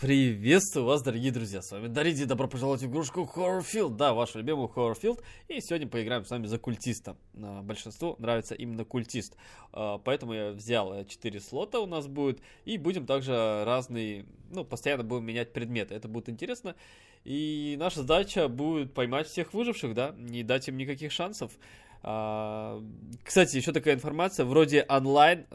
Приветствую вас, дорогие друзья, с вами Дариди, добро пожаловать в игрушку Horrorfield, да, вашу любимую Horrorfield, и сегодня поиграем с вами за культиста, а, большинству нравится именно культист, а, поэтому я взял 4 э, слота у нас будет, и будем также разные, ну, постоянно будем менять предметы, это будет интересно, и наша задача будет поймать всех выживших, да, не дать им никаких шансов, а, кстати, еще такая информация, вроде онлайн,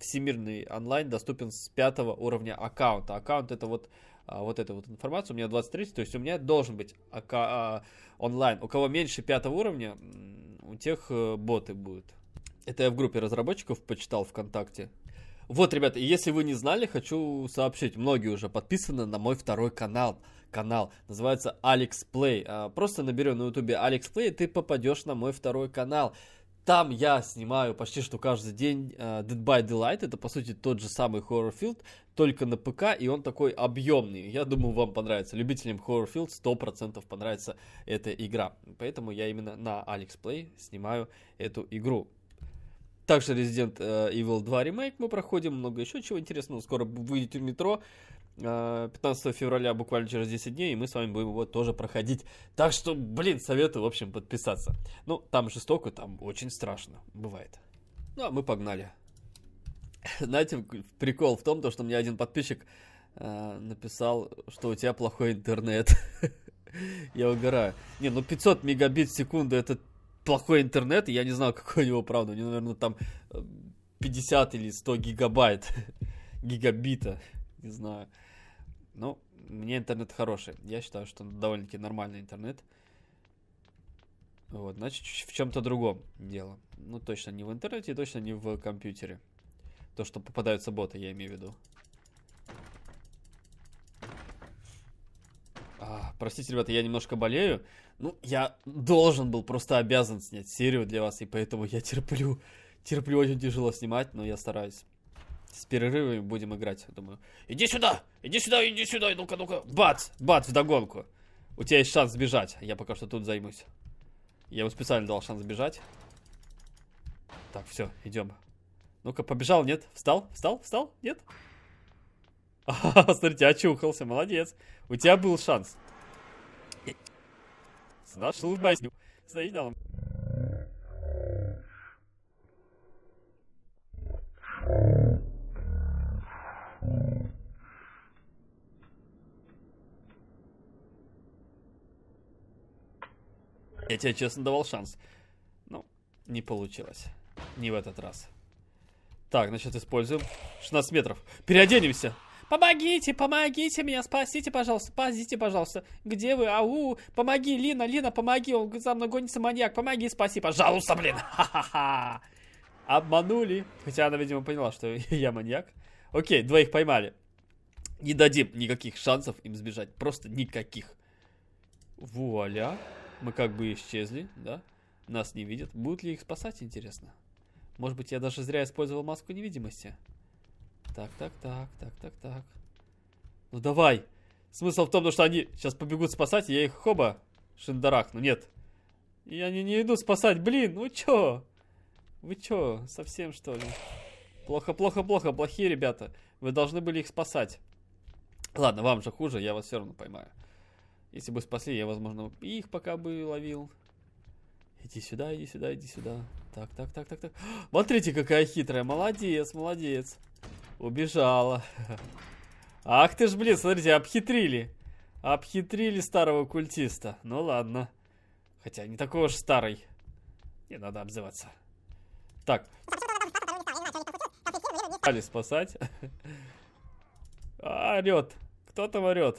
всемирный онлайн доступен с пятого уровня аккаунта. Аккаунт это вот а, вот эта вот информация. у меня 23, то есть у меня должен быть ака- а, онлайн. У кого меньше пятого уровня, у тех э, боты будут. Это я в группе разработчиков почитал ВКонтакте. Вот, ребята, если вы не знали, хочу сообщить, многие уже подписаны на мой второй канал. Канал называется Алекс Плей. А, просто наберем на ютубе Алекс Плей, и ты попадешь на мой второй канал. Там я снимаю почти что каждый день а, Dead by Daylight. Это, по сути, тот же самый Horrorfield, только на ПК, и он такой объемный. Я думаю, вам понравится. Любителям Horrorfield 100% понравится эта игра. Поэтому я именно на Alex Play снимаю эту игру. Также Resident э, Evil 2 ремейк мы проходим, много еще чего интересного. Скоро выйдете в метро. 15 э, февраля, буквально через 10 дней, и мы с вами будем его тоже проходить. Так что, блин, советую, в общем, подписаться. Ну, там жестоко, там очень страшно, бывает. Ну, а мы погнали. Знаете, прикол в том, то, что мне один подписчик э, написал, что у тебя плохой интернет. Я угораю. Не, ну 500 мегабит в секунду это плохой интернет, и я не знаю, какой у него, правда, у него, наверное, там 50 э, или 100 гигабайт, гигабита, не знаю. Ну, мне интернет хороший. Я считаю, что довольно-таки нормальный интернет. Вот, значит, в чем-то другом дело. Ну, точно не в интернете, точно не в компьютере. То, что попадаются боты, я имею в виду. простите, ребята, я немножко болею. Ну, я должен был, просто обязан снять серию для вас, и поэтому я терплю. Терплю, очень тяжело снимать, но я стараюсь. С перерывами будем играть, думаю. Иди сюда! Иди сюда, иди сюда! Ну-ка, ну-ка! Бац! Бац, вдогонку! У тебя есть шанс сбежать. Я пока что тут займусь. Я ему специально дал шанс сбежать. Так, все, идем. Ну-ка, побежал, нет? Встал? Встал? Встал? Нет? А, смотрите, очухался, молодец. У тебя был шанс nasıl ben sayın alım. Я тебе честно давал шанс. Ну, не получилось. Не в этот раз. Так, значит, используем 16 метров. Переоденемся. Помогите, помогите меня, спасите, пожалуйста, спасите, пожалуйста. Где вы? Ау, помоги, Лина, Лина, помоги, он за мной гонится маньяк, помоги, спаси, пожалуйста, блин. Ха-ха-ха. Обманули. Хотя она, видимо, поняла, что я маньяк. Окей, двоих поймали. Не дадим никаких шансов им сбежать. Просто никаких. Вуаля. Мы как бы исчезли, да? Нас не видят. Будут ли их спасать, интересно? Может быть, я даже зря использовал маску невидимости? так, так, так, так, так, так. Ну давай! Смысл в том, что они сейчас побегут спасать, и я их хоба шиндарах. Но ну Нет. И они не идут спасать. Блин, ну чё? Вы чё, совсем что ли? Плохо, плохо, плохо, плохие ребята. Вы должны были их спасать. Ладно, вам же хуже, я вас все равно поймаю. Если бы спасли, я, возможно, их пока бы ловил. Иди сюда, иди сюда, иди сюда. Так, так, так, так, так. Смотрите, какая хитрая. Молодец, молодец. Убежала. Ах ты ж, блин, смотрите, обхитрили. Обхитрили старого культиста. Ну ладно. Хотя не такой уж старый. Не надо обзываться. Так. Стали спасать. А, орет. Кто там орет?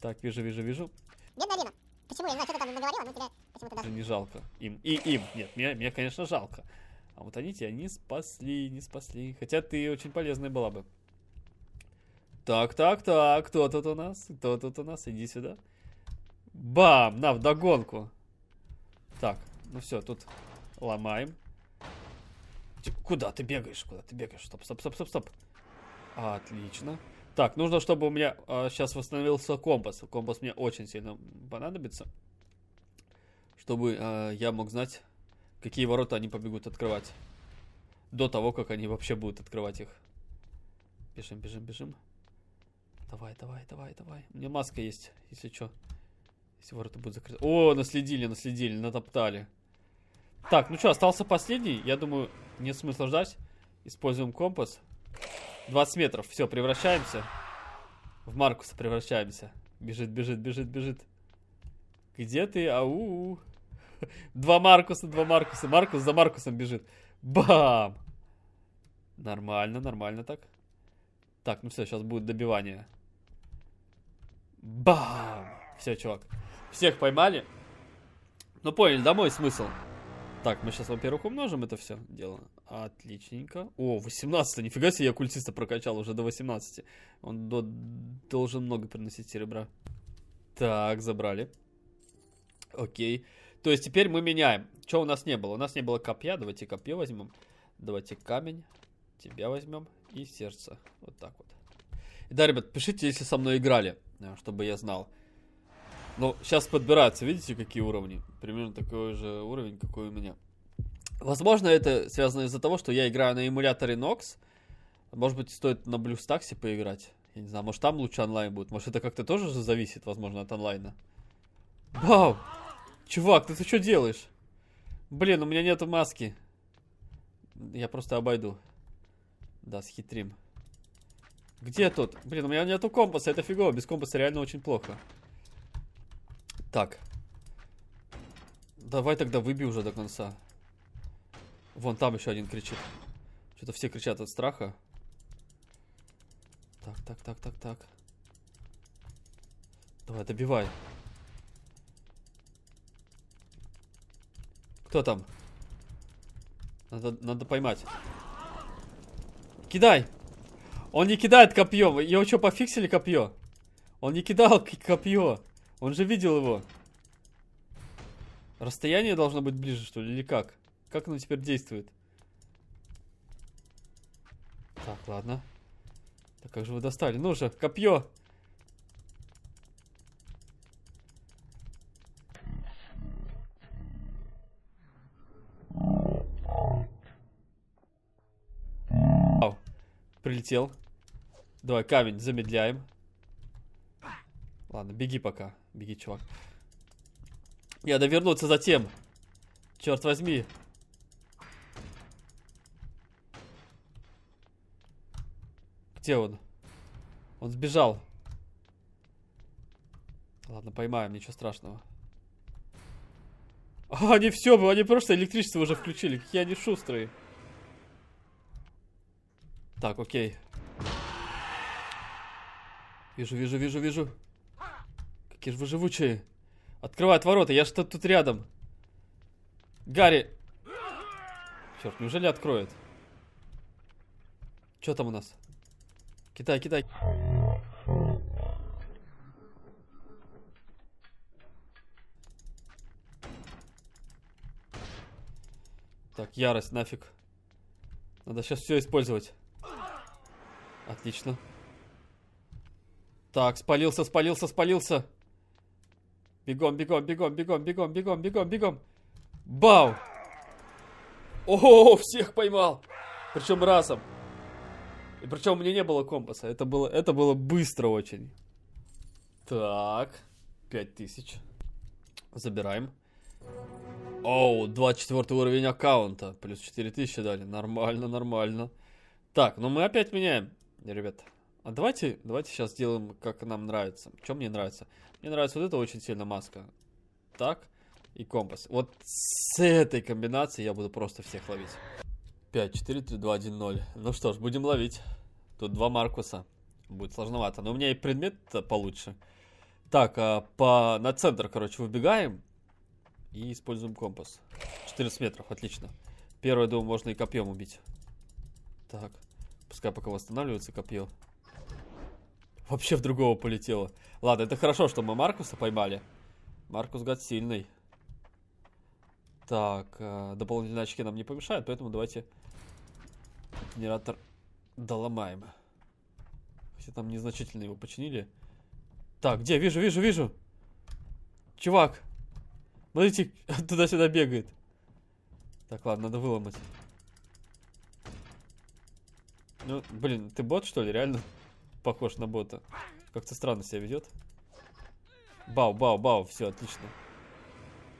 Так, вижу, вижу, вижу. Почему я знаю, что ты там наговорила, но тебя почему-то даже... Не жалко. Им. И им. Нет, мне, мне конечно, жалко. А вот они тебя не спасли, не спасли. Хотя ты очень полезная была бы. Так, так, так, кто тут у нас? Кто тут у нас? Иди сюда. Бам! На, вдогонку. Так, ну все, тут ломаем. Куда ты бегаешь? Куда ты бегаешь? Стоп, стоп, стоп, стоп, стоп. Отлично. Так, нужно, чтобы у меня э, а, сейчас восстановился компас. Компас мне очень сильно понадобится. Чтобы э, я мог знать, какие ворота они побегут открывать. До того, как они вообще будут открывать их. Бежим, бежим, бежим. Давай, давай, давай, давай. У меня маска есть, если что. Если ворота будут закрыты. О, наследили, наследили, натоптали. Так, ну что, остался последний. Я думаю, нет смысла ждать. Используем компас. 20 метров. Все, превращаемся. В Маркуса превращаемся. Бежит, бежит, бежит, бежит. Где ты? Ау! -у. Два Маркуса, два Маркуса. Маркус за Маркусом бежит. Бам! Нормально, нормально так. Так, ну все, сейчас будет добивание. Бам! Все, чувак. Всех поймали. Ну, поняли, да, мой смысл? Так, мы сейчас, во-первых, умножим это все дело. Отличненько. О, 18 нифига себе, я культиста прокачал уже до 18. Он до... должен много приносить серебра. Так, забрали. Окей. То есть теперь мы меняем. Чего у нас не было? У нас не было копья. Давайте копье возьмем. Давайте камень. Тебя возьмем. И сердце. Вот так вот. И да, ребят, пишите, если со мной играли, э, чтобы я знал. Ну, сейчас подбираются, видите, какие уровни? Примерно такой же уровень, какой у меня. Возможно, это связано из-за того, что я играю на эмуляторе Nox. Может быть, стоит на Блюстаксе поиграть. Я не знаю, может там лучше онлайн будет. Может, это как-то тоже зависит, возможно, от онлайна. Вау! Чувак, ты, ты что делаешь? Блин, у меня нету маски. Я просто обойду. Да, схитрим. Где тут? Блин, у меня нету компаса, это фигово. Без компаса реально очень плохо. Так. Давай тогда выбей уже до конца. Вон там еще один кричит. Что-то все кричат от страха. Так, так, так, так, так. Давай, добивай. Кто там? Надо, надо поймать. Кидай! Он не кидает копье. Вы его что, пофиксили копье? Он не кидал копье. Он же видел его. Расстояние должно быть ближе, что ли, или как? Как оно теперь действует? Так, ладно. Так как же вы достали? Ну же, копье! Прилетел. Давай, камень, замедляем. Ладно, беги пока. Беги, чувак. Я надо вернуться затем. Черт возьми. Где он? Он сбежал. Ладно, поймаем, ничего страшного. они все, они просто электричество уже включили. Какие они шустрые. Так, окей. Вижу, вижу, вижу, вижу. Какие же вы живучие. Открывают ворота, я что-то тут рядом. Гарри! Черт, неужели откроет? Что там у нас? Китай, Китай. Так, ярость, нафиг. Надо сейчас все использовать. Отлично. Так, спалился, спалился, спалился. Бегом, бегом, бегом, бегом, бегом, бегом, бегом, бегом. Бау! О, всех поймал! Причем разом. И причем у меня не было компаса. Это было, это было быстро очень. Так. 5000. Забираем. Оу, 24 уровень аккаунта. Плюс 4000 дали. Нормально, нормально. Так, ну мы опять меняем ребят, а давайте, давайте сейчас сделаем, как нам нравится. Чем мне нравится? Мне нравится вот эта очень сильно маска. Так, и компас. Вот с этой комбинацией я буду просто всех ловить. 5, 4, 3, 2, 1, 0. Ну что ж, будем ловить. Тут два Маркуса. Будет сложновато. Но у меня и предмет получше. Так, а по... на центр, короче, выбегаем. И используем компас. 14 метров, отлично. Первое, думаю, можно и копьем убить. Так. Пускай пока восстанавливается копье. Вообще в другого полетело. Ладно, это хорошо, что мы Маркуса поймали. Маркус гад сильный. Так, э, дополнительные очки нам не помешают, поэтому давайте генератор доломаем. Хотя там незначительно его починили. Так, где? Вижу, вижу, вижу. Чувак. Смотрите, туда-сюда бегает. Так, ладно, надо выломать. Ну, блин, ты бот, что ли? Реально похож на бота. Как-то странно себя ведет. Бау, бау, бау, все, отлично.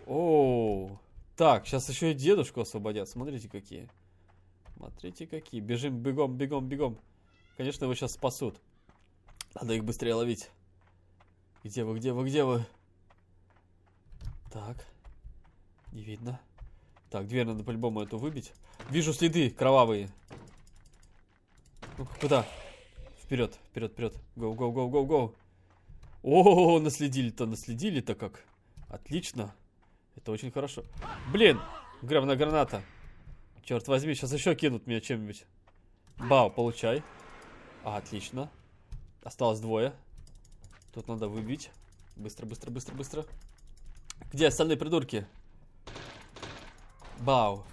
Оу. Так, сейчас еще и дедушку освободят. Смотрите, какие. Смотрите, какие. Бежим, бегом, бегом, бегом. Конечно, его сейчас спасут. Надо их быстрее ловить. Где вы, где вы, где вы? Так. Не видно. Так, дверь надо по-любому эту выбить. Вижу следы кровавые куда? Вперед, вперед, вперед. Гоу, гоу, гоу, гоу, гоу. О, наследили-то, наследили-то как. Отлично. Это очень хорошо. Блин, гребная граната. Черт возьми, сейчас еще кинут меня чем-нибудь. Бау, получай. А, отлично. Осталось двое. Тут надо выбить. Быстро, быстро, быстро, быстро. Где остальные придурки? Бау.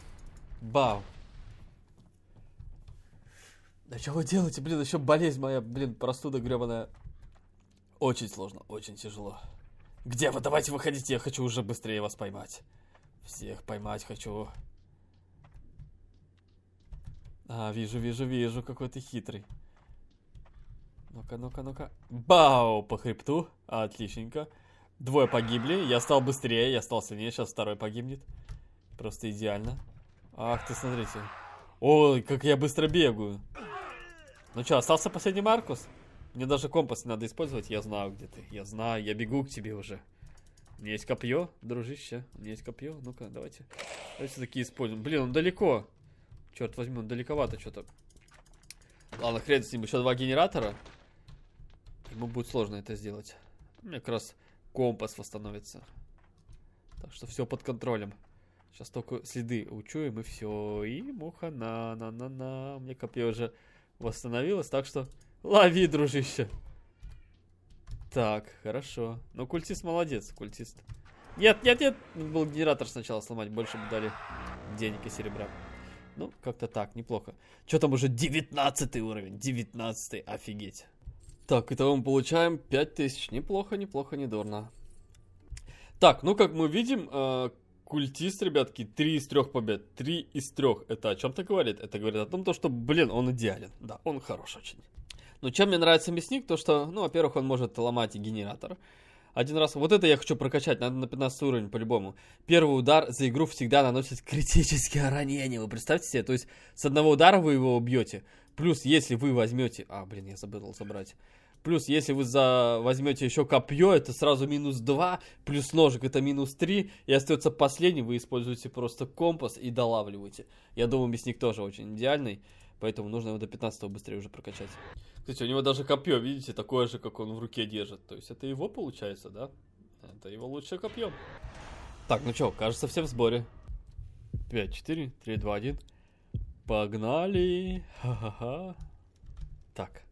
Бау. Да что вы делаете, блин, еще болезнь моя, блин, простуда гребаная. Очень сложно, очень тяжело. Где вы? Давайте выходите, я хочу уже быстрее вас поймать. Всех поймать хочу. А, вижу, вижу, вижу, какой ты хитрый. Ну-ка, ну-ка, ну-ка. Бау! По хребту. Отличненько. Двое погибли. Я стал быстрее, я стал сильнее. Сейчас второй погибнет. Просто идеально. Ах ты, смотрите. Ой, как я быстро бегаю. Ну что, остался последний Маркус? Мне даже компас не надо использовать, я знаю, где ты. Я знаю, я бегу к тебе уже. У меня есть копье, дружище. У меня есть копье. Ну-ка, давайте. Давайте такие используем. Блин, он далеко. Черт возьми, он далековато что-то. Ладно, хрен с ним, еще два генератора. Ему будет сложно это сделать. У меня как раз компас восстановится. Так что все под контролем. Сейчас только следы учуем и все. И муха на на на на. Мне копье уже... Уже восстановилась, так что лови, дружище. Так, хорошо. Но ну, культист молодец, культист. Нет, нет, нет, надо было генератор сначала сломать, больше бы дали денег и серебра. Ну, как-то так, неплохо. Что там уже 19 уровень, 19 офигеть. Так, итого мы получаем 5000, неплохо, неплохо, недурно. Так, ну как мы видим, э, Культист, ребятки, три из трех побед. три из трех. Это о чем-то говорит? Это говорит о том, то, что, блин, он идеален. Да, он хорош очень. Но чем мне нравится мясник, то что, ну, во-первых, он может ломать генератор. Один раз, вот это я хочу прокачать, надо на 15 уровень по-любому. Первый удар за игру всегда наносит критическое ранение, вы представьте себе. То есть с одного удара вы его убьете. Плюс если вы возьмете... А, блин, я забыл забрать. Плюс, если вы за... возьмете еще копье, это сразу минус 2, плюс ножик это минус 3, и остается последний, вы используете просто компас и долавливаете. Я думаю, мясник тоже очень идеальный, поэтому нужно его до 15 быстрее уже прокачать. Кстати, у него даже копье, видите, такое же, как он в руке держит. То есть это его получается, да? Это его лучшее копье. Так, ну что, кажется, все в сборе. 5, 4, 3, 2, 1. Погнали! Ха-ха-ха. Так.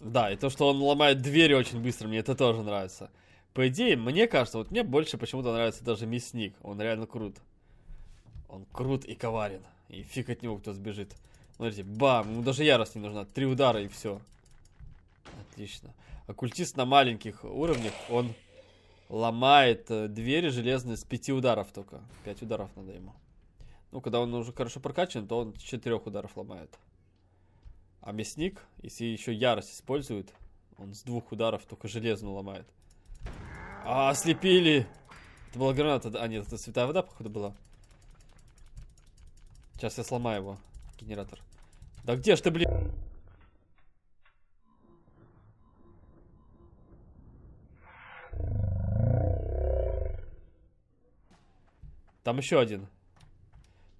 Да, и то, что он ломает двери очень быстро, мне это тоже нравится. По идее, мне кажется, вот мне больше почему-то нравится даже мясник. Он реально крут. Он крут и коварен. И фиг от него кто сбежит. Смотрите, бам, ему даже ярость не нужна. Три удара и все. Отлично. Оккультист на маленьких уровнях, он ломает э, двери железные с пяти ударов только. Пять ударов надо ему. Ну, когда он уже хорошо прокачан, то он четырех ударов ломает. А мясник, если еще ярость использует, он с двух ударов только железную ломает. А, ослепили! Это была граната. А, нет, это святая вода, походу, была. Сейчас я сломаю его, генератор. Да где ж ты, блин? Там еще один.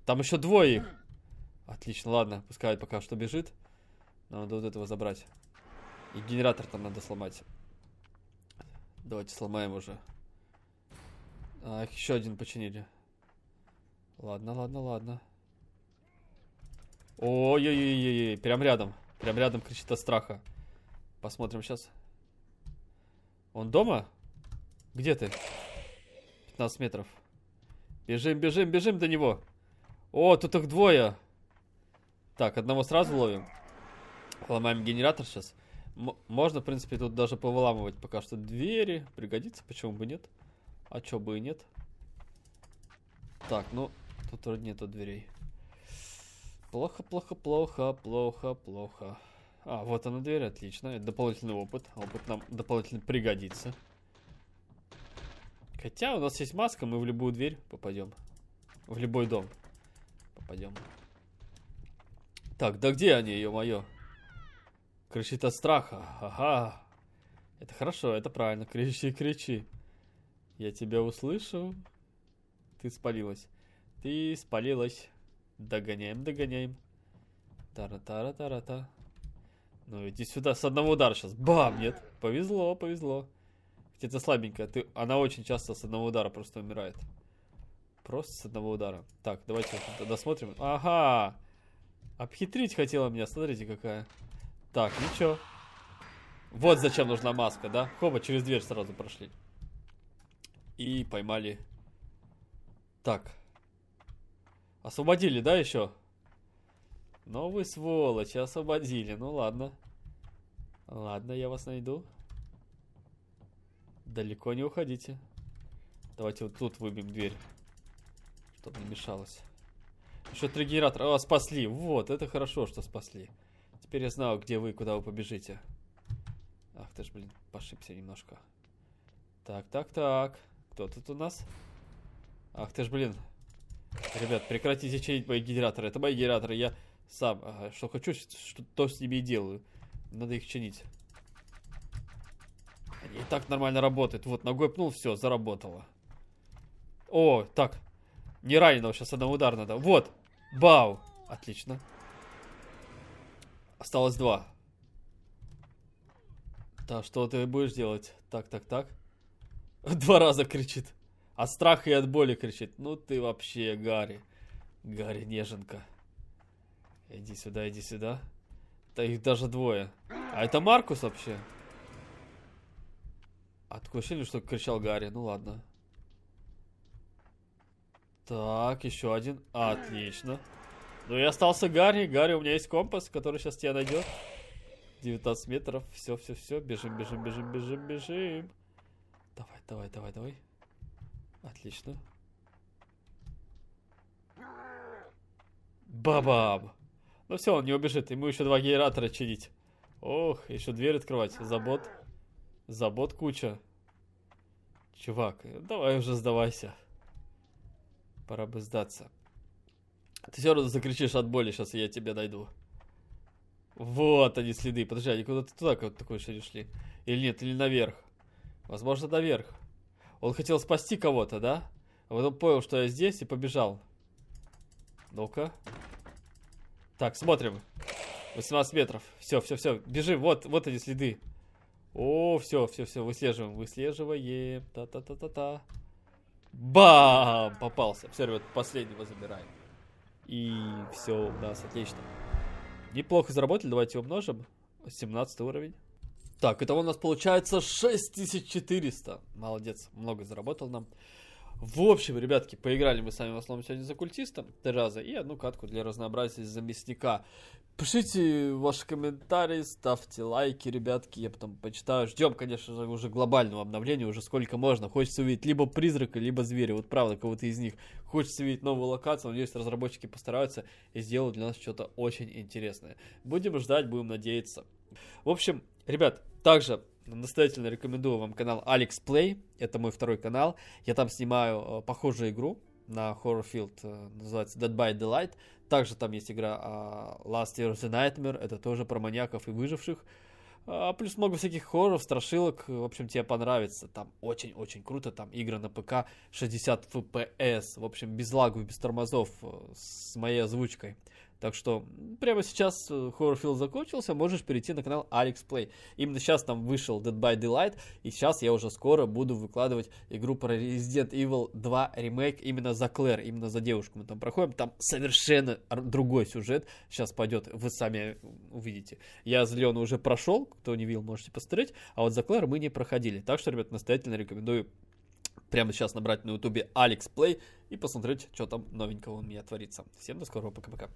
Там еще двое их. Отлично, ладно, пускай пока что бежит. Нам надо вот этого забрать. И генератор там надо сломать. Давайте сломаем уже. А, еще один починили. Ладно, ладно, ладно. Ой-ой-ой-ой, прям рядом. Прям рядом кричит от страха. Посмотрим сейчас. Он дома? Где ты? 15 метров. Бежим, бежим, бежим до него. О, тут их двое. Так, одного сразу ловим. Ломаем генератор сейчас. М можно, в принципе, тут даже повыламывать пока что двери. Пригодится, почему бы нет. А чё бы и нет. Так, ну, тут вроде нету дверей. Плохо, плохо, плохо, плохо, плохо. А, вот она дверь, отлично. Это дополнительный опыт. Опыт нам дополнительно пригодится. Хотя у нас есть маска, мы в любую дверь попадем. В любой дом попадем. Так, да где они, ее мое Кричит от страха. Ага. Это хорошо, это правильно. Кричи, кричи. Я тебя услышу. Ты спалилась. Ты спалилась. Догоняем, догоняем. Тара-тара-тара-та. Ну иди сюда, с одного удара сейчас. Бам! Нет. Повезло, повезло. Где-то слабенькая. Ты... Она очень часто с одного удара просто умирает. Просто с одного удара. Так, давайте досмотрим. Ага! Обхитрить хотела меня, смотрите какая. Так, ничего. Вот зачем нужна маска, да? Хоба, через дверь сразу прошли. И поймали. Так. Освободили, да, еще? Но ну вы сволочи, освободили. Ну ладно. Ладно, я вас найду. Далеко не уходите. Давайте вот тут выбьем дверь. Чтобы не мешалось. Еще три генератора. О, спасли. Вот, это хорошо, что спасли. Теперь я знал, где вы и куда вы побежите. Ах ты ж, блин, пошибся немножко. Так, так, так. Кто тут у нас? Ах ты ж, блин. Ребят, прекратите чинить мои генераторы. Это мои генераторы. Я сам, что хочу, что то с ними и делаю. Надо их чинить. Они и так нормально работают. Вот, ногой пнул, все, заработало. О, так. Не раненого, сейчас одного удар надо. Вот. Бау. Отлично. Осталось два. Да что ты будешь делать? Так, так, так. Два раза кричит. От страха и от боли кричит. Ну ты вообще, Гарри. Гарри Неженка. Иди сюда, иди сюда. Да их даже двое. А это Маркус вообще? А такое ощущение, что кричал Гарри. Ну ладно. Так, еще один. Отлично. Ну и остался Гарри. Гарри, у меня есть компас, который сейчас тебя найдет. 19 метров. Все, все, все. Бежим, бежим, бежим, бежим, бежим. Давай, давай, давай, давай. Отлично. Бабам. Ну все, он не убежит. Ему еще два генератора чинить. Ох, еще дверь открывать. Забот. Забот куча. Чувак, давай уже сдавайся. Пора бы сдаться. Ты все равно закричишь от боли, сейчас я тебя найду. Вот они следы. Подожди, они куда-то туда как такое еще не шли. Или нет, или наверх. Возможно, наверх. Он хотел спасти кого-то, да? А потом понял, что я здесь и побежал. Ну-ка. Так, смотрим. 18 метров. Все, все, все. Бежим. Вот, вот они следы. О, все, все, все. Выслеживаем, выслеживаем. Та-та-та-та-та. Бам! Попался. Все, ребят, последнего забираем. И все у нас отлично. Неплохо заработали, давайте умножим. 17 уровень. Так, итого у нас получается 6400. Молодец, много заработал нам. В общем, ребятки, поиграли мы с вами в основном сегодня за культиста три раза и одну катку для разнообразия за мясника. Пишите ваши комментарии, ставьте лайки, ребятки, я потом почитаю. Ждем, конечно же, уже глобального обновления, уже сколько можно. Хочется увидеть либо призрака, либо зверя, вот правда, кого-то из них. Хочется видеть новую локацию, надеюсь, разработчики постараются и сделают для нас что-то очень интересное. Будем ждать, будем надеяться. В общем, ребят, также настоятельно рекомендую вам канал Alex Play. Это мой второй канал. Я там снимаю э, похожую игру на Horror Horrorfield, э, называется Dead by Daylight. Также там есть игра а, Last Year's Nightmare, это тоже про маньяков и выживших. А, плюс много всяких хорроров, страшилок, в общем, тебе понравится. Там очень-очень круто, там игры на ПК 60 FPS, в общем, без лагов, без тормозов, э, с моей озвучкой. Так что прямо сейчас э, Horrorfield закончился, можешь перейти на канал Alex Play. Именно сейчас там вышел Dead by Daylight, и сейчас я уже скоро буду выкладывать игру про Resident Evil 2 ремейк именно за Клэр, именно за девушку мы там проходим. Там совершенно другой сюжет сейчас пойдет, вы сами увидите. Я за Леона уже прошел, кто не видел, можете посмотреть, а вот за Клэр мы не проходили. Так что, ребят, настоятельно рекомендую прямо сейчас набрать на ютубе Алекс Play и посмотреть, что там новенького у меня творится. Всем до скорого, пока-пока.